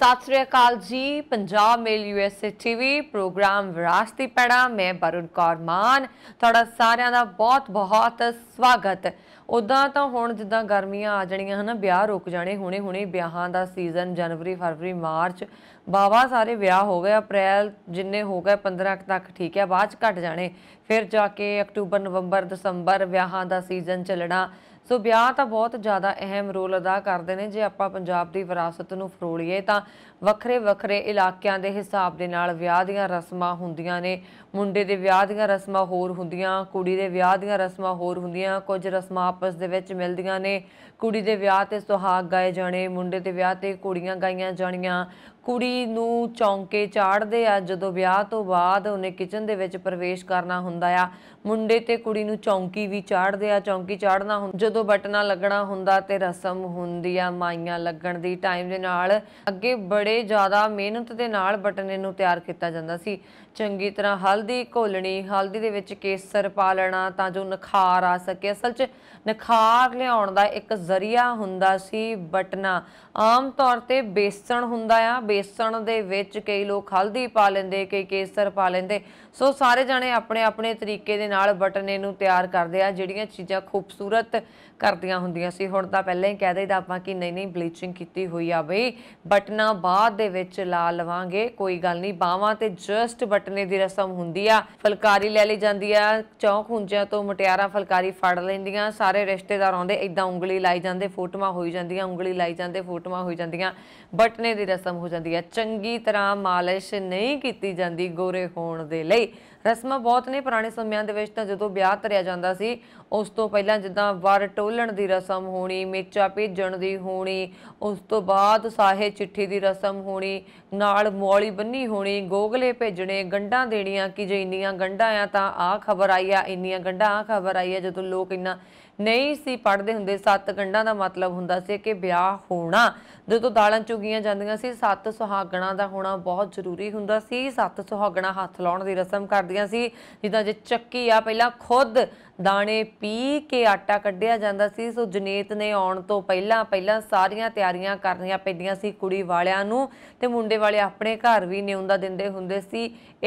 ਸਤਿ ਸ੍ਰੀ ਅਕਾਲ ਜੀ Punjab mail USA TV program ਵਿਰਾਸਤੀ ਪੜਾ ਮੈਂ ਬਰੁਨ ਕੌਰ ਮਾਨ ਤੁਹਾਡਾ ਸਾਰਿਆਂ ਦਾ ਬਹੁਤ-ਬਹੁਤ ਸਵਾਗਤ ਉਦਾਂ ਤਾਂ ਹੁਣ ਜਿੱਦਾਂ ਗਰਮੀਆਂ ਆ ਜਾਣੀਆਂ ਹਨ ਵਿਆਹ ਰੁਕ ਜਾਣੇ ਹੁਣੇ-ਹੁਣੇ ਵਿਆਹਾਂ ਦਾ ਸੀਜ਼ਨ ਜਨਵਰੀ ਫਰਵਰੀ ਮਾਰਚ ਬਾਵਾ ਸਾਰੇ ਵਿਆਹ ਹੋ ਗਏ ਅਪ੍ਰੈਲ ਜਿੰਨੇ ਹੋ ਗਏ 15 ਤੱਕ ਠੀਕ ਹੈ ਬਾਅਦ ਚ ਘਟ ਜਾਣੇ ਫਿਰ ਜਾ ਕੇ ਅਕਤੂਬਰ ਨਵੰਬਰ ਦਸੰਬਰ ਵਿਆਹਾਂ ਦਾ ਸੀਜ਼ਨ ਚੱਲਣਾ ਸੋ ਵਿਆਹ ਤਾਂ ਬਹੁਤ ਜ਼ਿਆਦਾ ਅਹਿਮ ਰੋਲ ਅਦਾ ਕਰਦੇ ਨੇ ਜੇ ਆਪਾਂ ਪੰਜਾਬ ਦੀ ਵਿਰਾਸਤ ਨੂੰ ਫਰੋਲੀਏ ਤਾਂ ਵੱਖਰੇ ਵੱਖਰੇ ਇਲਾਕਿਆਂ ਦੇ ਹਿਸਾਬ ਦੇ ਨਾਲ ਵਿਆਹ ਦੀਆਂ ਰਸਮਾਂ ਹੁੰਦੀਆਂ ਨੇ ਮੁੰਡੇ ਦੇ ਵਿਆਹ ਦੀਆਂ ਰਸਮਾਂ ਹੋਰ ਹੁੰਦੀਆਂ ਕੁੜੀ ਦੇ ਵਿਆਹ ਦੀਆਂ ਰਸਮਾਂ ਹੋਰ ਹੁੰਦੀਆਂ ਕੁਝ ਰਸਮਾਂ ਆਪਸ ਦੇ ਵਿੱਚ ਮਿਲਦੀਆਂ ਨੇ ਕੁੜੀ ਦੇ ਵਿਆਹ ਤੇ ਸੁਹਾਗ ਗਾਏ ਜਾਣੇ ਮੁੰਡੇ ਦੇ ਵਿਆਹ ਤੇ ਕੁੜੀਆਂ ਗਾਈਆਂ ਜਾਣੀਆਂ ਕੁੜੀ ਨੂੰ ਚੌਂਕੇ ਚਾੜਦੇ ਆ ਜਦੋਂ ਵਿਆਹ ਤੋਂ ਬਾਅਦ ਉਹਨੇ ਕਿਚਨ ਦੇ ਵਿੱਚ ਪ੍ਰਵੇਸ਼ ਕਰਨਾ ਹੁੰਦਾ ਆ ਮੁੰਡੇ ਤੇ ਕੁੜੀ ਨੂੰ ਚੌਂਕੀ ਵੀ ਚਾੜਦੇ ਆ ਚੌਂਕੀ ਚਾੜਨਾ ਜਦੋਂ ਬਟਨਾ ਲੱਗਣਾ ਹੁੰਦਾ ਤੇ ਰਸਮ ਹੁੰਦੀ ਆ ਮਾਈਆਂ ਲੱਗਣ ਦੀ ਟਾਈਮ ਦੇ ਨਾਲ ਅੱਗੇ ਬੜੇ ਜ਼ਿਆਦਾ ਮਿਹਨਤ ਦੇ ਨਾਲ ਬਟਨੇ ਨੂੰ ਤਿਆਰ ਕੀਤਾ ਜਾਂਦਾ ਸੀ ਚੰਗੀ ਤਰ੍ਹਾਂ ਹਲਦੀ ਘੋਲਣੀ ਹਲਦੀ ਦੇ ਵਿੱਚ ਕੇਸਰ ਪਾ ਲੈਣਾ ਤਾਂ ਜੋ ਨਖਾਰ ਆ ਸਕੇ ਅਸਲ 'ਚ ਨਖਾਰ ਲਿਆਉਣ ਦਾ ਇੱਕ ਜ਼ਰੀਆ ਹੁੰਦਾ ਸੀ ਬਟਨਾ ਆਮ ਤੌਰ ਤੇ ਬੇਸਣ ਹੁੰਦਾ ਆ ਬੇਸਣ ਦੇ ਵਿੱਚ ਕਈ ਲੋਕ ਹਲਦੀ ਪਾ ਲੈਂਦੇ ਕਈ ਕੇਸਰ ਪਾ ਲੈਂਦੇ ਸੋ ਸਾਰੇ ਜਾਣੇ ਆਪਣੇ ਆਪਣੇ ਤਰੀਕੇ ਦੇ ਨਾਲ ਬਟਨੇ ਨੂੰ ਤਿਆਰ ਕਰਦੇ ਆ ਜਿਹੜੀਆਂ ਚੀਜ਼ਾਂ ਖੂਬਸੂਰਤ ਕਰਦੀਆਂ ਹੁੰਦੀਆਂ ਸੀ ਹੁਣ ਤਾਂ ਪਹਿਲਾਂ ਹੀ ਕਹਿ ਦੇਈਦਾ ਆਪਾਂ ਕਿ ਨਹੀਂ ਨਹੀਂ ਬਲੀਚਿੰਗ ਕੀਤੀ ਹੋਈ ਆ ਬਈ ਬਟਨਾ ਬਾਅਦ ਦੇ ਵਿੱਚ ਲਾ ਲਵਾਂਗੇ ਕੋਈ ਗੱਲ ਨਹੀਂ ਬਾਹਾਂ ਤੇ ਜਸਟ ਬਟਨੇ ਦੀ ਰਸਮ ਹੁੰਦੀ ਆ ਫਲਕਾਰੀ ਲੈ ਲਈ ਜਾਂਦੀ ਆ ਚੌਂਕ ਹੁੰਜਿਆਂ ਤੋਂ ਮਟਿਆਰਾਂ ਫਲਕਾਰੀ ਫੜ ਲੈਂਦੀਆਂ ਸਾਰੇ ਰਿਸ਼ਤੇਦਾਰ ਆਉਂਦੇ ਇਦਾਂ ਉਂਗਲੀ ਲਾਈ ਜਾਂਦੇ ਫੋਟੋਆਂ ਹੋਈ ਜਾਂਦੀਆਂ ਉਂਗਲੀ ਲਾਈ ਜਾਂਦੇ ਫੋਟੋਆਂ ਹੋਈ ਜਾਂਦੀਆਂ ਬਟਨੇ ਦੀ ਰਸਮ ਹੋ ਜਾਂਦੀ ਹੈ ਚੰਗੀ ਤਰ੍ਹਾਂ ਮਾਲਿਸ਼ ਨਹੀਂ ਕੀਤੀ ਜਾਂਦੀ ਗੋਰੇ ਹੋਣ ਦੇ ਲਈ ਰਸਮਾਂ ਬਹੁਤ ਨੇ ਪੁਰਾਣੇ ਸਮਿਆਂ ਦੇ ਵਿੱਚ ਤਾਂ ਜਦੋਂ ਵਿਆਹ ਧਰਿਆ ਜਾਂਦਾ ਸੀ ਉਸ ਤੋਂ ਪਹਿਲਾਂ ਜਿੱਦਾਂ ਵਰ ਟੋਲਣ ਦੀ ਰਸਮ ਹੋਣੀ ਮੇਚਾ ਭੇਜਣ ਦੀ ਹੋਣੀ ਉਸ ਤੋਂ ਬਾਅਦ ਸਾਹੇ ਚਿੱਠੀ ਦੀ ਰਸਮ ਹੋਣੀ ਨਾਲ ਮੌਲੀ ਬੰਨੀ ਹੋਣੀ ਗੋਗਲੇ ਭੇਜਣੇ ਗੰਡਾਂ ਦੇਣੀਆਂ ਕਿ ਜੇ ਇੰਨੀਆਂ ਗੰਡਾਂ ਆ ਤਾਂ ਆ ਖਬਰ ਆਈ ਆ ਇੰਨੀਆਂ ਗੰਡਾਂ ਆ ਖਬਰ ਆਈ ਆ ਜਦੋਂ ਲੋਕ ਇੰਨਾ ਨਹੀਂ ਸੀ ਪੜਦੇ ਹੁੰਦੇ ਸੱਤ ਗੰਡਾਂ ਦਾ ਮਤਲਬ ਹੁੰਦਾ ਸੀ ਕਿ ਵਿਆਹ ਹੋਣਾ ਜਦੋਂ ਦਾਲਾਂ ਚੁਗੀਆਂ ਜਾਂਦੀਆਂ ਸੀ ਸੱਤ ਸੁਹਾਗਣਾ ਦਾ ਹੋਣਾ ਬਹੁਤ ਜ਼ਰੂਰੀ ਹੁੰਦਾ ਸੀ ਸੱਤ ਸੁਹਾਗਣਾ ਹੱਥ ਲਾਉਣ ਦੀ ਰਸਮ ਕਰਦੀਆਂ ਸੀ ਜਿੱਦਾਂ ਜੇ ਚੱਕੀ ਆ ਪਹਿਲਾਂ ਖੁਦ ਦਾਣੇ ਪੀ ਕੇ ਆਟਾ ਕੱਢਿਆ ਜਾਂਦਾ ਸੀ ਸੋ ਜਨੇਤ ਨੇ ਆਉਣ ਤੋਂ ਪਹਿਲਾਂ ਪਹਿਲਾਂ ਸਾਰੀਆਂ ਤਿਆਰੀਆਂ ਕਰਨੀਆਂ ਪੈਂਦੀਆਂ ਸੀ ਕੁੜੀ ਵਾਲਿਆਂ ਨੂੰ ਤੇ ਮੁੰਡੇ ਵਾਲੇ ਆਪਣੇ ਘਰ ਵੀ ਨਿਉਂਦਾ ਦਿੰਦੇ ਹੁੰਦੇ ਸੀ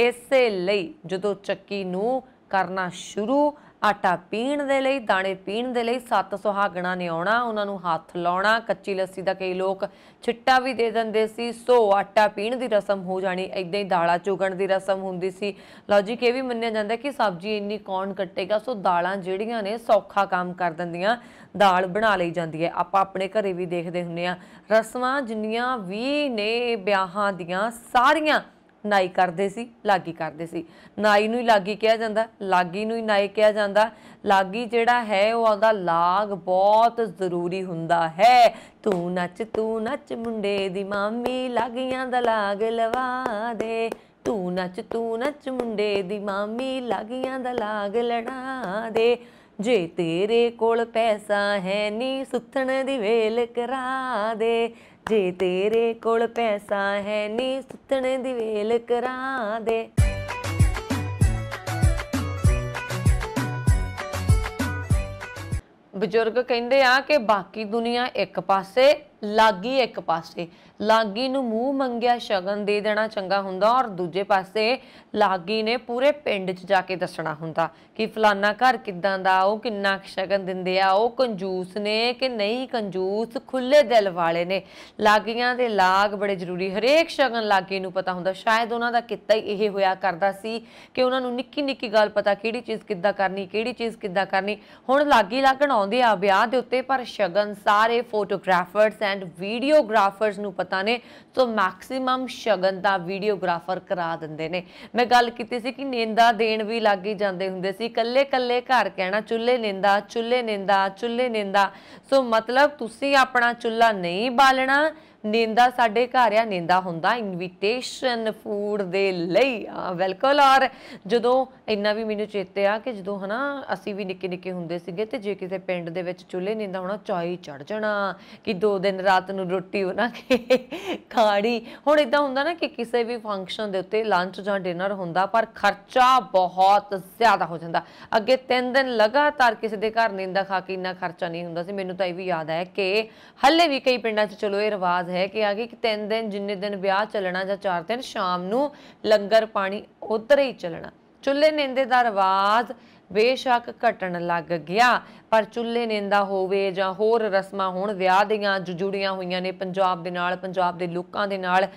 ਇਸੇ ਲਈ ਜਦੋਂ ਚੱਕੀ ਨੂੰ ਕਰਨਾ ਸ਼ੁਰੂ ਆਟਾ ਪੀਣ ਦੇ ਲਈ ਦਾਣੇ ਪੀਣ ਦੇ ਲਈ ਸੱਤ ਸੁਹਾਗਣਾ ਨੇ ਆਉਣਾ ਉਹਨਾਂ ਨੂੰ ਹੱਥ ਲਾਉਣਾ ਕੱਚੀ ਲੱਸੀ ਦਾ ਕਈ ਲੋਕ ਛਿੱਟਾ ਵੀ ਦੇ ਦਿੰਦੇ ਸੀ ਸੋ ਆਟਾ ਪੀਣ ਦੀ ਰਸਮ ਹੋ ਜਾਣੀ ਐਦਾਂ ਹੀ ਦਾਲਾਂ ਚੁਗਣ ਦੀ ਰਸਮ ਹੁੰਦੀ ਸੀ ਲੌਜੀਕ ਇਹ ਵੀ ਮੰਨਿਆ ਜਾਂਦਾ ਕਿ ਸਬਜ਼ੀ ਇੰਨੀ ਕੌਣ ਕੱਟੇਗਾ ਸੋ ਦਾਲਾਂ ਜਿਹੜੀਆਂ ਨੇ ਸੌਖਾ ਕੰਮ ਕਰ ਦਿੰਦੀਆਂ ਦਾਲ ਬਣਾ ਲਈ ਜਾਂਦੀ ਹੈ ਆਪਾਂ ਆਪਣੇ ਘਰੇ ਵੀ ਦੇਖਦੇ ਹੁੰਨੇ ਆ ਰਸਮਾਂ ਜਿੰਨੀਆਂ ਵੀ ਨੇ ਵਿਆਹਾਂ ਦੀਆਂ ਸਾਰੀਆਂ ਨਾਈ ਕਰਦੇ ਸੀ ਲਾਗੀ ਕਰਦੇ ਸੀ ਨਾਈ ਨੂੰ ਹੀ ਲਾਗੀ ਕਿਹਾ ਜਾਂਦਾ ਲਾਗੀ ਨੂੰ ਹੀ ਨਾਈ ਕਿਹਾ ਜਾਂਦਾ ਲਾਗੀ ਜਿਹੜਾ ਹੈ ਉਹ ਆਉਂਦਾ ਲਾਗ ਬਹੁਤ ਜ਼ਰੂਰੀ ਹੁੰਦਾ ਹੈ ਤੂੰ ਨੱਚ ਤੂੰ ਨੱਚ ਮੁੰਡੇ ਦੀ ਮਾਮੀ ਲਾਗੀਆਂ ਦਾ ਲਾਗ ਲਵਾ ਦੇ ਤੂੰ ਨੱਚ ਤੂੰ ਨੱਚ ਮੁੰਡੇ ਦੀ ਮਾਮੀ ਲਾਗੀਆਂ ਦਾ ਲਾਗ ਲੜਾ ਦੇ ਜੇ ਤੇਰੇ ਕੋਲ ਪੈਸਾ ਹੈ ਨੀ ਸੁੱਤਣ ਦੀ ਵੇਲ ਕਰਾ ਦੇ ਜੇ ਤੇਰੇ ਕੋਲ ਪੈਸਾ ਹੈ ਨੀ ਸੁੱਤਣ ਦੀ ਵੇਲ ਕਰਾ ਦੇ ਬਜ਼ੁਰਗ ਕਹਿੰਦੇ ਆ ਕਿ ਬਾਕੀ ਦੁਨੀਆ ਇੱਕ ਪਾਸੇ ਲਾਗੀ ਇੱਕ ਪਾਸੇ ਲਾਗੀ ਨੂੰ ਮੂੰਹ ਮੰਗਿਆ ਸ਼ਗਨ ਦੇ ਦੇਣਾ ਚੰਗਾ ਹੁੰਦਾ ਔਰ ਦੂਜੇ ਪਾਸੇ ਲਾਗੀ ਨੇ ਪੂਰੇ ਪਿੰਡ 'ਚ ਜਾ ਕੇ ਦੱਸਣਾ ਹੁੰਦਾ ਕਿ ਫਲਾਨਾ ਘਰ ਕਿੱਦਾਂ ਦਾ ਉਹ ਕਿੰਨਾ ਸ਼ਗਨ ਦਿੰਦੇ ਆ ਉਹ ਕੰਜੂਸ ਨੇ ਕਿ ਨਹੀਂ ਕੰਜੂਸ ਖੁੱਲੇ ਦਿਲ ਵਾਲੇ ਨੇ ਲਾਗੀਆਂ ਦੇ ਲਾਗ ਬੜੇ ਜ਼ਰੂਰੀ ਹਰੇਕ ਸ਼ਗਨ ਲਾਗੀ ਨੂੰ ਪਤਾ ਹੁੰਦਾ ਸ਼ਾਇਦ ਉਹਨਾਂ ਦਾ ਕਿੱਤਾ ਹੀ ਇਹ ਹੋਇਆ ਕਰਦਾ ਸੀ ਕਿ ਉਹਨਾਂ ਨੂੰ ਨਿੱਕੀ ਨਿੱਕੀ ਗੱਲ ਪਤਾ ਕਿਹੜੀ ਚੀਜ਼ ਕਿੱਦਾਂ ਕਰਨੀ ਕਿਹੜੀ ਚੀਜ਼ ਕਿੱਦਾਂ ਕਰਨੀ ਹੁਣ ਲਾਗੀ ਲਾਗਣ ਆਉਂਦੇ ਆ ਵਿਆਹ ਦੇ ਉੱਤੇ ਪਰ ਸ਼ਗਨ ਸਾਰੇ ਫੋਟੋਗ੍ਰਾਫਰਸ ਐਂਡ ਵੀਡੀਓਗ੍ਰਾਫਰਸ ਨੂੰ ਪਤਾ ਨੇ ਸੋ ਮੈਕਸਿਮਮ ਸ਼ਗਨ ਦਾ ਵੀਡੀਓਗ੍ਰਾਫਰ ਕਰਾ ਦਿੰਦੇ ਨੇ ਮੈਂ ਗੱਲ ਕੀਤੀ ਸੀ ਕਿ ਨੇਂਦਾ ਦੇਣ ਵੀ ਲੱਗੇ ਜਾਂਦੇ ਹੁੰਦੇ ਸੀ ਕੱਲੇ ਕੱਲੇ ਘਰ ਕਹਿਣਾ ਚੁੱਲ੍ਹੇ ਨੇਂਦਾ ਚੁੱਲ੍ਹੇ ਨੇਂਦਾ ਚੁੱਲ੍ਹੇ ਨੇਂਦਾ ਸੋ ਮਤਲਬ ਤੁਸੀਂ ਆਪਣਾ ਚੁੱਲ੍ਹਾ ਨਹੀਂ ਬਾਲਣਾ ਨੀਂਦਾ ਸਾਡੇ ਘਰ ਆ ਨੇਂਦਾ ਹੁੰਦਾ ਇਨਵੀਟੇਸ਼ਨ ਫੂਡ ਦੇ ਲਈ ਬਿਲਕੁਲ ਔਰ ਜਦੋਂ ਇੰਨਾ ਵੀ ਮੈਨੂੰ ਚੇਤੇ ਆ ਕਿ ਜਦੋਂ ਹਨਾ ਅਸੀਂ ਵੀ ਨਿੱਕੇ ਨਿੱਕੇ ਹੁੰਦੇ ਸੀਗੇ ਤੇ ਜੇ ਕਿਸੇ ਪਿੰਡ ਦੇ ਵਿੱਚ ਚੁੱਲ੍ਹੇ ਨੀਂਦਾ ਹੋਣਾ ਚਾਈ ਚੜ ਜਾਣਾ ਕਿ ਦੋ ਦਿਨ ਰਾਤ ਨੂੰ ਰੋਟੀ ਉਹਨਾਂ ਕੇ ਖਾੜੀ ਹੁਣ ਇਦਾਂ ਹੁੰਦਾ ਨਾ ਕਿ ਕਿਸੇ ਵੀ ਫੰਕਸ਼ਨ ਦੇ ਉੱਤੇ ਲੰਚ ਜਾਂ ਡਿਨਰ ਹੁੰਦਾ ਪਰ ਖਰਚਾ ਬਹੁਤ ਜ਼ਿਆਦਾ ਹੋ ਜਾਂਦਾ ਅੱਗੇ 3 ਦਿਨ ਲਗਾਤਾਰ ਕਿਸੇ ਦੇ ਘਰ ਨੀਂਦਾ ਖਾ ਕੇ ਇੰਨਾ ਖਰਚਾ ਨਹੀਂ ਹੁੰਦਾ ਸੀ ਮੈਨੂੰ ਤਾਂ ਇਹ ਵੀ ਯਾਦ ਹੈ ਕਿ ਹੱਲੇ ਵੀ ਕਈ ਪਿੰਡਾਂ 'ਚ ਚਲੋ ਇਹ ਰਿਵਾਜ ਹੈ ਕਿ ਆ ਕਿ ਤਿੰਨ ਦਿਨ ਜਿੰਨੇ ਦਿਨ ਵਿਆਹ ਚੱਲਣਾ ਜਾਂ ਚਾਰ ਦਿਨ ਸ਼ਾਮ ਨੂੰ ਲੰਗਰ ਪਾਣੀ ਉਧਰ ਹੀ ਚੱਲਣਾ ਚੁੱਲ੍ਹੇ ਨਿੰਦੇ ਦਾ ਰਿਵਾਜ ਬੇਸ਼ੱਕ ਘਟਣ ਲੱਗ ਗਿਆ ਪਰ ਚੁੱਲ੍ਹੇ ਨਿੰਦਾ ਹੋਵੇ ਜਾਂ ਹੋਰ ਰਸਮਾਂ ਹੋਣ ਵਿਆਹ ਦੀਆਂ ਜੁੜੀਆਂ ਹੋਈਆਂ ਨੇ ਪੰਜਾਬ ਦੇ ਨਾਲ ਪੰਜਾਬ ਦੇ ਲੋਕਾਂ ਦੇ ਨਾਲ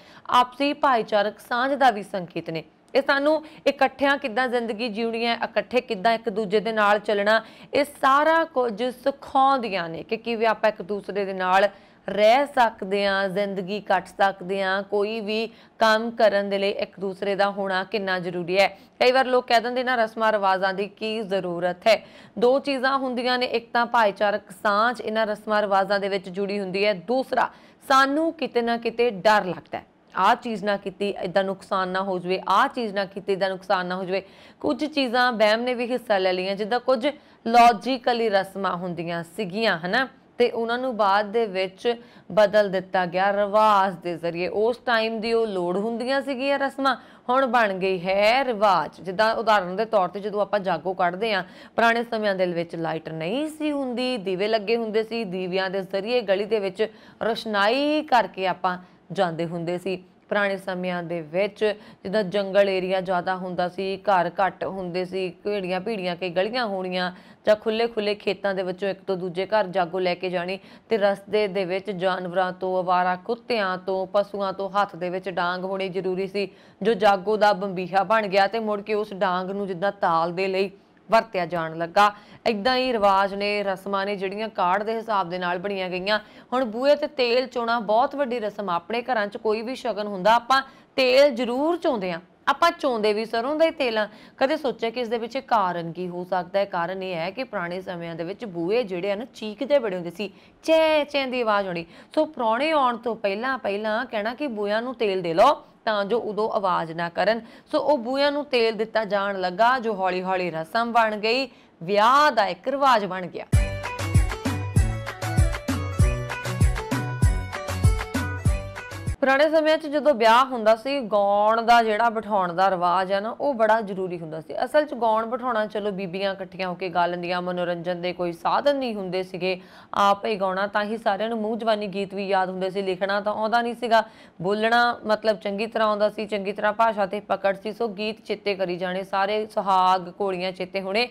ਆਪਸੀ ਭਾਈਚਾਰਕ ਸਾਂਝ ਦਾ ਵੀ ਸੰਕੇਤ ਨੇ ਇਹ ਸਾਨੂੰ ਇਕੱਠਿਆਂ ਕਿੱਦਾਂ ਜ਼ਿੰਦਗੀ ਜੀਉਣੀ ਹੈ ਇਕੱਠੇ ਕਿੱਦਾਂ ਇੱਕ ਦੂਜੇ ਦੇ ਨਾਲ ਚੱਲਣਾ ਇਹ ਸਾਰਾ ਕੁਝ ਸਿਖਾਉਂਦੀਆਂ ਨੇ ਕਿ ਕਿਵੇਂ ਆਪਾਂ ਇੱਕ ਦੂਸਰੇ ਦੇ ਨਾਲ ਰਹਿ ਸਕਦੇ ਆ ਜ਼ਿੰਦਗੀ ਕੱਟ ਸਕਦੇ ਆ ਕੋਈ ਵੀ ਕੰਮ ਕਰਨ ਦੇ ਲਈ ਇੱਕ ਦੂਸਰੇ ਦਾ ਹੋਣਾ ਕਿੰਨਾ ਜ਼ਰੂਰੀ ਹੈ ਕਈ ਵਾਰ ਲੋਕ ਕਹਿ ਦਿੰਦੇ ਨਾ ਰਸਮਾਂ ਰਿਵਾਜ਼ਾਂ ਦੀ ਕੀ ਜ਼ਰੂਰਤ ਹੈ ਦੋ ਚੀਜ਼ਾਂ ਹੁੰਦੀਆਂ ਨੇ ਇੱਕ ਤਾਂ ਭਾਈਚਾਰਕ ਸਾਂਝ ਇਹਨਾਂ ਰਸਮਾਂ ਰਿਵਾਜ਼ਾਂ ਦੇ ਵਿੱਚ ਜੁੜੀ ਹੁੰਦੀ ਹੈ ਦੂਸਰਾ ਸਾਨੂੰ ਕਿਤੇ ਨਾ ਕਿਤੇ ਡਰ ਲੱਗਦਾ ਹੈ ਆ ਚੀਜ਼ ਨਾ ਕੀਤੀ ਇਦਾਂ ਨੁਕਸਾਨ ਨਾ ਹੋ ਜਵੇ ਆ ਚੀਜ਼ ਨਾ ਕੀਤੀ ਇਦਾਂ ਨੁਕਸਾਨ ਨਾ ਹੋ ਜਵੇ ਕੁਝ ਚੀਜ਼ਾਂ ਬਹਿਮ ਨੇ ਵੀ ਹਿੱਸਾ ਲੈ ਲਈਆਂ ਜਿੱਦਾਂ ਕੁਝ ਲੌਜੀਕਲੀ ਰਸਮਾਂ ਹੁੰਦੀਆਂ ਸਿਗੀਆਂ ਹਨਾ ਤੇ ਉਹਨਾਂ ਨੂੰ ਬਾਅਦ ਦੇ ਵਿੱਚ ਬਦਲ ਦਿੱਤਾ ਗਿਆ ਰਿਵਾਜ ਦੇ ਜ਼ਰੀਏ ਉਸ ਟਾਈਮ ਦੀ ਉਹ ਲੋੜ ਹੁੰਦੀਆਂ ਸੀਗੀਆਂ ਰਸਮਾਂ ਹੁਣ ਬਣ ਗਈ ਹੈ ਰਿਵਾਜ ਜਿੱਦਾਂ ਉਦਾਹਰਨ ਦੇ ਤੌਰ ਤੇ ਜਦੋਂ ਆਪਾਂ ਜਾਗੋ ਕੱਢਦੇ ਆ ਪੁਰਾਣੇ ਸਮਿਆਂ ਦੇ ਵਿੱਚ ਲਾਈਟ ਨਹੀਂ ਸੀ ਹੁੰਦੀ ਦੀਵੇ ਲੱਗੇ ਹੁੰਦੇ ਸੀ ਦੀਵਿਆਂ ਦੇ ਜ਼ਰੀਏ ਗਲੀ ਦੇ ਵਿੱਚ ਰੋਸ਼ਨਾਈ ਕਰਕੇ ਆਪਾਂ ਜਾਂਦੇ ਹੁੰਦੇ ਸੀ ਪੁਰਾਣੇ ਸਮਿਆਂ ਦੇ ਵਿੱਚ ਜਿੱਦਾਂ ਜੰਗਲ ਏਰੀਆ ਜ਼ਿਆਦਾ ਹੁੰਦਾ ਸੀ ਘਰ ਘੱਟ ਹੁੰਦੇ ਸੀ ਭੀੜੀਆਂ ਭੀੜੀਆਂ ਕੇ ਗਲੀਆਂ ਹੋਣੀਆਂ ਜਾਂ ਖੁੱਲੇ ਖੁੱਲੇ ਖੇਤਾਂ ਦੇ ਵਿੱਚੋਂ ਇੱਕ ਤੋਂ ਦੂਜੇ ਘਰ ਜਾਗੋ ਲੈ ਕੇ ਜਾਣੀ ਤੇ ਰਸਤੇ ਦੇ ਵਿੱਚ ਜਾਨਵਰਾਂ ਤੋਂ ਆਵਾਰਾ ਕੁੱਤਿਆਂ ਤੋਂ ਪਸ਼ੂਆਂ ਤੋਂ ਹੱਥ ਦੇ ਵਿੱਚ ਡਾਂਗ ਹੋਣੀ ਜ਼ਰੂਰੀ ਸੀ ਜੋ ਜਾਗੋ ਦਾ ਬੰਬੀਹਾ ਬਣ ਗਿਆ ਤੇ ਮੁੜ ਕੇ ਉਸ ਡਾਂਗ ਨੂੰ ਜਿੱਦਾਂ ਤਾਲ ਦੇ ਲਈ ਵਰਤਿਆ ਜਾਣ ਲੱਗਾ ਇਦਾਂ ਹੀ ਰਿਵਾਜ ਨੇ ਰਸਮਾਂ ਨੇ ਜਿਹੜੀਆਂ ਕਾਰਡ ਦੇ ਹਿਸਾਬ ਦੇ ਨਾਲ ਬਣੀਆਂ ਗਈਆਂ ਹੁਣ ਬੂਏ ਤੇ ਤੇਲ ਚੋਣਾ ਬਹੁਤ ਵੱਡੀ ਰਸਮ ਆਪਣੇ ਘਰਾਂ 'ਚ ਕੋਈ ਵੀ ਸ਼ਗਨ ਹੁੰਦਾ ਆਪਾਂ ਤੇਲ ਜ਼ਰੂਰ ਚੋਂਦੇ ਆ ਆਪਾਂ ਚੋਂਦੇ ਵੀ ਸਰੋਂ ਦਾ ਹੀ ਤੇਲ ਕਦੇ ਸੋਚਿਆ ਕਿ ਇਸ ਦੇ ਵਿੱਚ ਕਾਰਨ ਕੀ ਹੋ ਸਕਦਾ ਹੈ ਕਾਰਨ ਇਹ ਹੈ ਕਿ ਪੁਰਾਣੇ ਸਮਿਆਂ ਦੇ ਵਿੱਚ ਬੂਏ ਜਿਹੜੇ ਹਨ ਚੀਕਦੇ ਬੜੇ ਹੁੰਦੇ ਸੀ ਚੈ ਚੈ ਦੀ ਆਵਾਜ਼ ਆਉਣੀ ਸੋ ਪੁਰਾਣੇ ਆਉਣ ਤੋਂ ਪਹਿਲਾਂ ਪਹਿਲਾਂ ਕਹਿਣਾ ਕਿ ਬੂਆਂ ਨੂੰ ਤੇਲ ਦੇ ਲਓ ਤਾਂ ਜੋ ਉਦੋਂ ਆਵਾਜ਼ ਨਾ ਕਰਨ ਸੋ ਉਹ ਬੂਹਿਆਂ ਨੂੰ ਤੇਲ ਦਿੱਤਾ ਜਾਣ ਲੱਗਾ ਜੋ ਹੌਲੀ-ਹੌਲੀ ਰਸਮ ਬਣ ਗਈ ਵਿਆਹ ਦਾ ਇੱਕ ਰਿਵਾਜ ਬਣ ਗਿਆ ਪੁਰਾਣੇ ਸਮਿਆਂ 'ਚ ਜਦੋਂ ਵਿਆਹ ਹੁੰਦਾ ਸੀ ਗਾਉਣ ਦਾ ਜਿਹੜਾ ਬਿਠਾਉਣ ਦਾ ਰਿਵਾਜ ਹੈ ਨਾ ਉਹ ਬੜਾ ਜ਼ਰੂਰੀ ਹੁੰਦਾ ਸੀ ਅਸਲ 'ਚ ਗਾਉਣ ਬਿਠਾਉਣਾ ਚਲੋ ਬੀਬੀਆਂ ਇਕੱਠੀਆਂ ਹੋ ਕੇ ਗਾ ਲੈਂਦੀਆਂ ਮਨੋਰੰਜਨ ਦੇ ਕੋਈ ਸਾਧਨ ਨਹੀਂ ਹੁੰਦੇ ਸੀਗੇ ਆਪ ਹੀ ਗਾਉਣਾ ਤਾਂ ਹੀ ਸਾਰਿਆਂ ਨੂੰ ਮੂੰਹ ਜਵਾਨੀ ਗੀਤ ਵੀ ਯਾਦ ਹੁੰਦੇ ਸੀ ਲਿਖਣਾ ਤਾਂ ਆਉਂਦਾ ਨਹੀਂ ਸੀਗਾ ਬੋਲਣਾ ਮਤਲਬ ਚੰਗੀ ਤਰ੍ਹਾਂ ਆਉਂਦਾ ਸੀ ਚੰਗੀ ਤਰ੍ਹਾਂ ਭਾਸ਼ਾ ਤੇ ਪਕੜ ਸੀ ਸੋ ਗੀਤ ਚਿੱਤੇ ਕਰੀ ਜਾਣੇ ਸਾਰੇ ਸੁਹਾਗ ਘੋੜੀਆਂ ਚਿੱਤੇ ਹੋਣੇ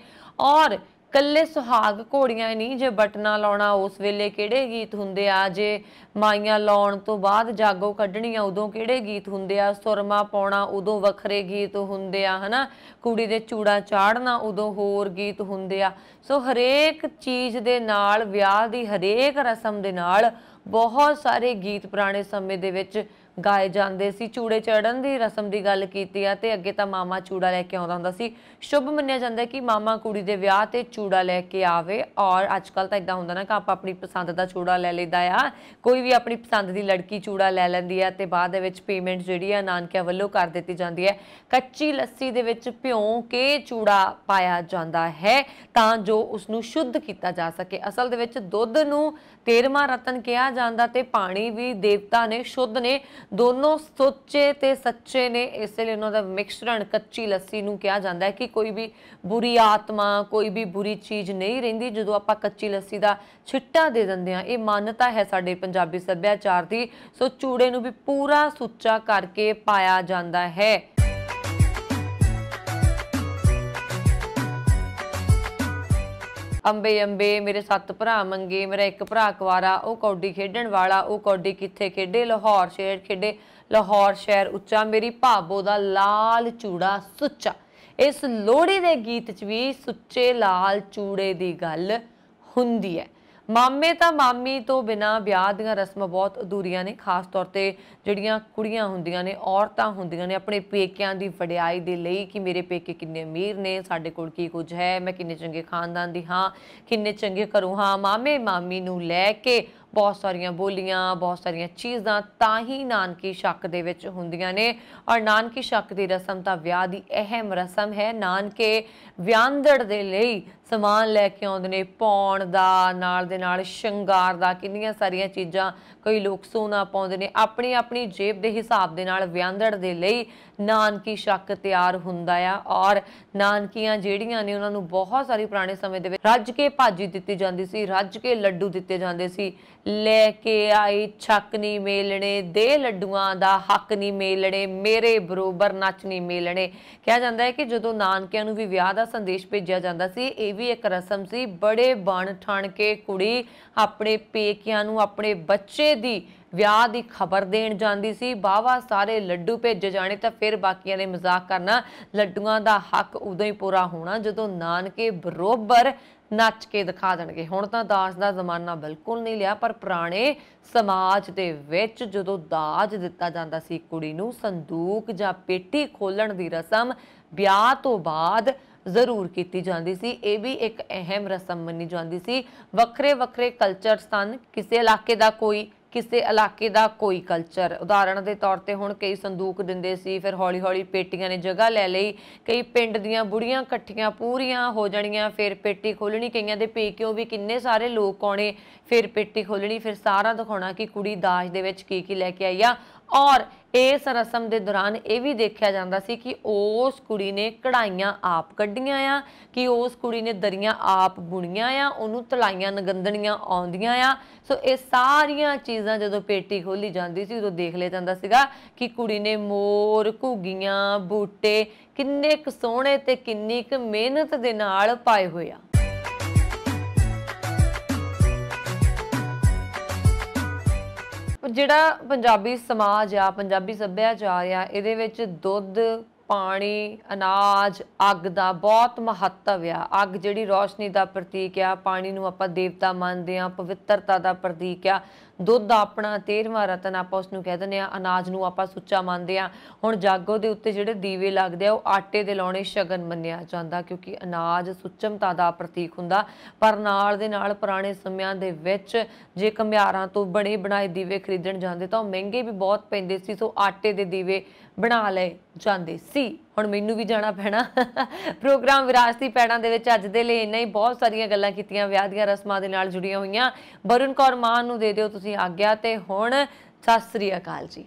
ਔਰ ਕੱਲੇ ਸੁਹਾਗ ਘੋੜੀਆਂ ਨਹੀਂ ਜੇ ਬਟਨਾ ਲਾਉਣਾ ਉਸ ਵੇਲੇ ਕਿਹੜੇ ਗੀਤ ਹੁੰਦੇ ਆ ਜੇ ਮਾਈਆਂ ਲਾਉਣ ਤੋਂ ਬਾਅਦ ਜਾਗੋ ਕੱਢਣੀਆਂ ਉਦੋਂ ਕਿਹੜੇ ਗੀਤ ਹੁੰਦੇ ਆ ਸੁਰਮਾ ਪਾਉਣਾ ਉਦੋਂ ਵੱਖਰੇ ਗੀਤ ਹੁੰਦੇ ਆ ਹਨਾ ਕੁੜੀ ਦੇ ਚੂੜਾ ਚਾੜਨਾ ਉਦੋਂ ਹੋਰ ਗੀਤ ਹੁੰਦੇ ਆ ਸੋ ਹਰੇਕ ਚੀਜ਼ ਦੇ ਨਾਲ ਵਿਆਹ ਦੀ ਹਰੇਕ ਰਸਮ ਦੇ ਨਾਲ ਬਹੁਤ ਸਾਰੇ ਗੀਤ ਪੁਰਾਣੇ ਸਮੇਂ ਦੇ ਵਿੱਚ ਗਾਏ ਜਾਂਦੇ ਸੀ ਚੂੜੇ ਚੜਨ ਦੀ ਰਸਮ ਦੀ ਗੱਲ ਕੀਤੀ ਆ ਤੇ ਅੱਗੇ ਤਾਂ ਮਾਮਾ ਚੂੜਾ ਲੈ ਕੇ ਆਉਂਦਾ ਹੁੰਦਾ ਸੀ ਸ਼ੁਭ ਮੰਨਿਆ ਜਾਂਦਾ ਕਿ ਮਾਮਾ ਕੁੜੀ ਦੇ ਵਿਆਹ ਤੇ ਚੂੜਾ ਲੈ ਕੇ ਆਵੇ ਔਰ ਅੱਜ ਕੱਲ ਤਾਂ ਇਦਾਂ ਹੁੰਦਾ ਨਾ ਕਿ ਆਪਾਂ ਆਪਣੀ ਪਸੰਦ ਦਾ ਚੂੜਾ ਲੈ ਲੈਦਾ ਆ ਕੋਈ ਵੀ ਆਪਣੀ ਪਸੰਦ ਦੀ ਲੜਕੀ ਚੂੜਾ ਲੈ ਲੈਂਦੀ ਆ ਤੇ ਬਾਅਦ ਦੇ ਵਿੱਚ ਪੇਮੈਂਟ ਜਿਹੜੀ ਆ ਨਾਨਕਿਆਂ ਵੱਲੋਂ ਕਰ ਦਿੱਤੀ ਜਾਂਦੀ ਹੈ ਕੱਚੀ ਲੱਸੀ ਦੇ ਵਿੱਚ ਭਿਉਂ ਕੇ ਚੂੜਾ ਪਾਇਆ ਜਾਂਦਾ ਹੈ ਤਾਂ ਜੋ ਉਸ ਨੂੰ ਸ਼ੁੱਧ ਕੀਤਾ ਜਾ ਸਕੇ ਅਸਲ ਦੇ ਵਿੱਚ ਦੁੱਧ ਨੂੰ 13ਵਾਂ ਰਤਨ ਕਿਹਾ ਜਾਂਦਾ ਤੇ ਪਾਣੀ ਵੀ ਦੇਵਤਾ ਨੇ ਸ਼ੁੱਧ ਨੇ ਦੋਨੋਂ ਸੋਚੇ ਤੇ ਸੱਚੇ ਨੇ ਇਸ ਲਈ ਉਹਨਾਂ ਦਾ ਮਿਕਸ਼ਰਣ ਕੱਚੀ ਲੱਸੀ ਨੂੰ ਕਿਹਾ ਜਾਂਦਾ ਹੈ ਕਿ ਕੋਈ ਵੀ ਬੁਰੀ ਆਤਮਾ ਕੋਈ ਵੀ ਬੁਰੀ ਚੀਜ਼ ਨਹੀਂ ਰਹਿੰਦੀ ਜਦੋਂ ਆਪਾਂ ਕੱਚੀ ਲੱਸੀ ਦਾ ਛਿੱਟਾ ਦੇ ਦਿੰਦੇ ਆ ਇਹ ਮਾਨਤਾ ਹੈ ਸਾਡੇ ਪੰਜਾਬੀ ਸੱਭਿਆਚਾਰ ਦੀ ਸੋ ਚੂੜੇ ਨੂੰ ਵੀ ਪੂਰਾ ਸੁੱਚਾ ਕਰਕੇ ਪਾਇਆ ਜਾਂਦਾ ਹੈ ਅੰਬੇ ਅੰਬੇ ਮੇਰੇ ਸੱਤ ਭਰਾ ਮੰਗੇ ਮੇਰਾ ਇੱਕ ਭਰਾ ਕੁਵਾਰਾ ਉਹ ਕੌਡੀ ਖੇਡਣ ਵਾਲਾ ਉਹ ਕੌਡੀ ਕਿੱਥੇ ਖੇਡੇ ਲਾਹੌਰ ਸ਼ਹਿਰ ਖੇਡੇ ਲਾਹੌਰ ਸ਼ਹਿਰ ਉੱਚਾ ਮੇਰੀ ਭਾਬੋ ਦਾ ਲਾਲ ਚੂੜਾ ਸੁੱਚਾ ਇਸ ਲੋੜੀ ਦੇ ਗੀਤ 'ਚ ਵੀ ਸੁੱਚੇ ਲਾਲ ਚੂੜੇ ਦੀ ਗੱਲ ਹੁੰਦੀ ਹੈ ਮਾਮੇ ਤਾਂ ਮਾਮੀ ਤੋਂ ਬਿਨਾ ਵਿਆਹ ਦੀਆਂ ਰਸਮਾਂ ਬਹੁਤ ਅਧੂਰੀਆਂ ਨੇ ਖਾਸ ਤੌਰ ਤੇ ਜਿਹੜੀਆਂ ਕੁੜੀਆਂ ਹੁੰਦੀਆਂ ਨੇ ਔਰਤਾਂ ਹੁੰਦੀਆਂ ਨੇ ਆਪਣੇ ਪੇਕਿਆਂ ਦੀ ਵਡਿਆਈ ਦੇ ਲਈ ਕਿ ਮੇਰੇ ਪੇਕੇ ਕਿੰਨੇ ਅਮੀਰ ਨੇ ਸਾਡੇ ਕੋਲ ਕੀ ਕੁਝ ਹੈ ਮੈਂ ਕਿੰਨੇ ਚੰਗੇ ਖਾਨਦਾਨ ਦੀ ਹਾਂ ਕਿੰਨੇ ਚੰਗੇ ਘਰੋਂ ਹਾਂ ਮਾਮੇ ਮਾਮੀ ਨੂੰ ਲੈ ਕੇ ਬਹੁਤ ਸਾਰੀਆਂ ਬੋਲੀਆਂ ਬਹੁਤ ਸਾਰੀਆਂ ਚੀਜ਼ਾਂ ਤਾਂ ਹੀ ਨਾਨਕੀ ਸ਼ੱਕ ਦੇ ਵਿੱਚ ਹੁੰਦੀਆਂ ਨੇ ਔਰ ਨਾਨਕੀ ਸ਼ੱਕ ਦੀ ਰਸਮ ਤਾਂ ਵਿਆਹ ਦੀ ਅਹਿਮ ਰਸਮ ਹੈ ਨਾਨਕੇ ਵਿਆਹਦੜ ਦੇ ਲਈ ਸਮਾਨ ਲੈ ਕੇ ਆਉਂਦੇ ਨੇ ਪੌਣ ਦਾ ਨਾਲ ਦੇ ਨਾਲ ਸ਼ਿੰਗਾਰ ਦਾ ਕਿੰਨੀਆਂ ਸਾਰੀਆਂ ਚੀਜ਼ਾਂ ਕੋਈ ਲੋਕ ਸੋਨਾ ਪਾਉਂਦੇ ਨੇ ਆਪਣੀ ਆਪਣੀ ਜੇਬ ਦੇ ਹਿਸਾਬ ਦੇ ਨਾਲ ਵਿਆਂਦੜ ਦੇ ਲਈ ਨਾਨਕੀ ਸ਼ੱਕ ਤਿਆਰ ਹੁੰਦਾ ਆ ਔਰ ਨਾਨਕੀਆਂ ਜਿਹੜੀਆਂ ਨੇ ਉਹਨਾਂ ਨੂੰ ਬਹੁਤ ਸਾਰੀ ਪੁਰਾਣੇ ਸਮੇਂ ਦੇ ਵਿੱਚ ਰੱਜ ਕੇ ਭਾਜੀ ਦਿੱਤੀ ਜਾਂਦੀ ਸੀ ਰੱਜ ਕੇ ਲੱਡੂ ਦਿੱਤੇ ਜਾਂਦੇ ਸੀ ਲੈ ਕੇ ਆਈ ਛੱਕ ਨਹੀਂ ਮੇਲਣੇ ਦੇ ਲੱਡੂਆਂ ਦਾ ਹੱਕ ਨਹੀਂ ਮੇਲਣੇ ਮੇਰੇ ਬਰੋਬਰ ਨੱਚ ਨਹੀਂ ਮੇਲਣੇ ਕਿਹਾ ਜਾਂਦਾ ਹੈ ਕਿ ਜਦੋਂ ਨਾਨਕਿਆਂ ਨੂੰ ਵੀ ਵਿਆਹ ਦਾ ਸੰਦੇਸ਼ ਭੇਜਿਆ ਜਾਂਦਾ ਸੀ ਇਹ ਵੀ ਇੱਕ ਰਸਮ ਸੀ ਬੜੇ ਬਣ ਠਣ ਕੇ ਕੁੜੀ ਆਪਣੇ ਪੇਕਿਆਂ ਨੂੰ ਆਪਣੇ ਬੱਚੇ ਦੀ ਵਿਆਹ ਦੀ ਖਬਰ ਦੇਣ ਜਾਂਦੀ ਸੀ ਬਾਵਾ ਸਾਰੇ ਲੱਡੂ ਭੇਜੇ ਜਾਣੇ ਤਾਂ ਫਿਰ ਬਾਕੀਆਂ ਨੇ ਮਜ਼ਾਕ ਕਰਨਾ ਲੱਡੂਆਂ ਦਾ ਹੱਕ ਉਦੋਂ ਹੀ ਪੂਰਾ ਹੋਣਾ ਜਦੋਂ ਨਾਨਕੇ ਬਰੋਬਰ ਨੱਚ ਕੇ ਦਿਖਾ ਦੇਣਗੇ ਹੁਣ ਤਾਂ ਦਾਜ ਦਾ ਜ਼ਮਾਨਾ ਬਿਲਕੁਲ ਨਹੀਂ ਲਿਆ ਪਰ ਪੁਰਾਣੇ ਸਮਾਜ ਦੇ ਵਿੱਚ ਜਦੋਂ ਦਾਜ ਦਿੱਤਾ ਜਾਂਦਾ ਸੀ ਕੁੜੀ ਨੂੰ ਸੰਦੂਕ ਜਾਂ ਪੇਟੀ ਖੋਲਣ ਦੀ ਰਸਮ ਵਿਆਹ ਤੋਂ ਬਾਅਦ ਜ਼ਰੂਰ ਕੀਤੀ ਜਾਂਦੀ ਸੀ ਇਹ ਵੀ ਇੱਕ ਅਹਿਮ ਰਸਮ ਮੰਨੀ ਜਾਂਦੀ ਸੀ ਵੱਖਰੇ ਵੱਖਰੇ ਕਲਚਰ ਸਨ ਕਿਸੇ ਇਲਾਕੇ ਦਾ ਕੋਈ ਕਿਸੇ ਇਲਾਕੇ ਦਾ ਕੋਈ ਕਲਚਰ ਉਦਾਹਰਣ ਦੇ ਤੌਰ ਤੇ ਹੁਣ ਕਈ ਸੰਦੂਕ ਦਿੰਦੇ ਸੀ ਫਿਰ ਹੌਲੀ-ਹੌਲੀ ਪੇਟੀਆਂ ਨੇ ਜਗ੍ਹਾ ਲੈ ਲਈ ਕਈ ਪਿੰਡ ਦੀਆਂ ਬੁੜੀਆਂ ਇਕੱਠੀਆਂ ਪੂਰੀਆਂ ਹੋ ਜਾਣੀਆਂ ਫਿਰ ਪੇਟੀ ਖੋਲਣੀ ਕਈਆਂ ਦੇ ਪੇਕਿਓ ਵੀ ਕਿੰਨੇ ਸਾਰੇ ਲੋਕ ਆਉਣੇ ਫਿਰ ਪੇਟੀ ਖੋਲਣੀ ਫਿਰ ਸਾਰਾ ਦਿਖਾਉਣਾ ਕਿ ਕੁੜੀ ਦਾਜ ਦੇ ਵਿੱਚ ਕੀ ਕੀ ਲੈ ਕੇ ਆਈ ਆ ਔਰ ਇਸ ਰਸਮ ਦੇ ਦੌਰਾਨ ਇਹ ਵੀ ਦੇਖਿਆ ਜਾਂਦਾ ਸੀ ਕਿ ਉਸ ਕੁੜੀ ਨੇ ਕਢਾਈਆਂ ਆਪ ਕੱਢੀਆਂ ਆ ਕਿ ਉਸ ਕੁੜੀ ਨੇ ਦਰੀਆਂ ਆਪ ਬੁਣੀਆਂ ਆ ਉਹਨੂੰ ਤਲਾਈਆਂ ਨਗੰਦਣੀਆਂ ਆਉਂਦੀਆਂ ਆ ਸੋ ਇਹ ਸਾਰੀਆਂ ਚੀਜ਼ਾਂ ਜਦੋਂ ਪੇਟੀ ਖੋਲੀ ਜਾਂਦੀ ਸੀ ਉਦੋਂ ਦੇਖ ਲਿਆ ਜਾਂਦਾ ਸੀਗਾ ਕਿ ਕੁੜੀ ਨੇ ਮੋਰ ਘੁੱਗੀਆਂ ਬੂਟੇ ਕਿੰਨੇ ਕੁ ਸੋਹਣੇ ਤੇ ਕਿੰਨੀ ਕੁ ਮਿਹਨਤ ਦੇ ਨਾਲ ਪਾਏ ਹੋਏ ਆ ਜਿਹੜਾ ਪੰਜਾਬੀ ਸਮਾਜ ਆ ਪੰਜਾਬੀ ਸੱਭਿਆਚਾਰ ਆ ਇਹਦੇ ਵਿੱਚ ਦੁੱਧ ਪਾਣੀ ਅਨਾਜ ਅੱਗ ਦਾ ਬਹੁਤ ਮਹੱਤਵ ਆ ਅੱਗ ਜਿਹੜੀ ਰੋਸ਼ਨੀ ਦਾ ਪ੍ਰਤੀਕ ਆ ਪਾਣੀ ਨੂੰ ਆਪਾਂ ਦੇਵਤਾ ਮੰਨਦੇ ਆ ਪਵਿੱਤਰਤਾ ਦਾ ਪ੍ਰਤੀਕ ਆ ਦੁੱਧ ਆਪਣਾ 13ਵਾਂ ਰਤਨ ਆਪਾਂ ਉਸ ਨੂੰ ਕਹਿ ਦਿੰਦੇ ਆ ਅਨਾਜ ਨੂੰ ਆਪਾਂ ਸੁੱਚਾ ਮੰਨਦੇ ਆ ਹੁਣ ਜਾਗੋ ਦੇ ਉੱਤੇ ਜਿਹੜੇ ਦੀਵੇ ਲੱਗਦੇ ਆ ਉਹ ਆਟੇ ਦੇ ਲਾਉਣੇ ਸ਼ਗਨ ਮੰਨਿਆ ਜਾਂਦਾ ਕਿਉਂਕਿ ਅਨਾਜ ਸੁੱਚਮਤਾ ਦਾ ਪ੍ਰਤੀਕ ਹੁੰਦਾ ਪਰ ਨਾਲ ਦੇ ਨਾਲ ਪੁਰਾਣੇ ਸਮਿਆਂ ਦੇ ਵਿੱਚ ਜੇ ਕਮਿਆਰਾਂ ਤੋਂ ਬਣੇ ਬਣਾਏ ਦੀਵੇ ਖਰੀਦਣ ਜਾਂਦੇ ਤਾਂ ਉਹ ਮਹਿੰਗੇ ਵੀ ਬਹੁਤ ਪੈਂਦੇ ਸੀ ਸੋ ਆਟੇ ਦੇ ਦੀਵੇ ਬਣਾ ਲਏ ਜਾਂਦੇ ਸੀ ਹੁਣ ਮੈਨੂੰ ਵੀ ਜਾਣਾ ਪੈਣਾ ਪ੍ਰੋਗਰਾਮ ਵਿਰਾਸਤੀ ਪੈੜਾਂ ਦੇ ਵਿੱਚ ਅੱਜ ਦੇ ਲਈ ਇੰਨਾ ਹੀ ਬਹੁਤ ਸਾਰੀਆਂ ਗੱਲਾਂ ਕੀਤੀਆਂ ਵਿਆਹ ਦੀਆਂ ਰਸਮਾਂ ਦੇ ਨਾਲ ਜੁੜੀਆਂ ਹੋਈਆਂ ਵਰੁਣ ਕੌਰ ਮਾਨ ਨੂੰ ਦੇ ਦਿਓ ਤੁਸੀਂ ਆਗਿਆ ਤੇ ਹੁਣ ਸਤਿ ਸ੍ਰੀ ਅਕਾਲ ਜੀ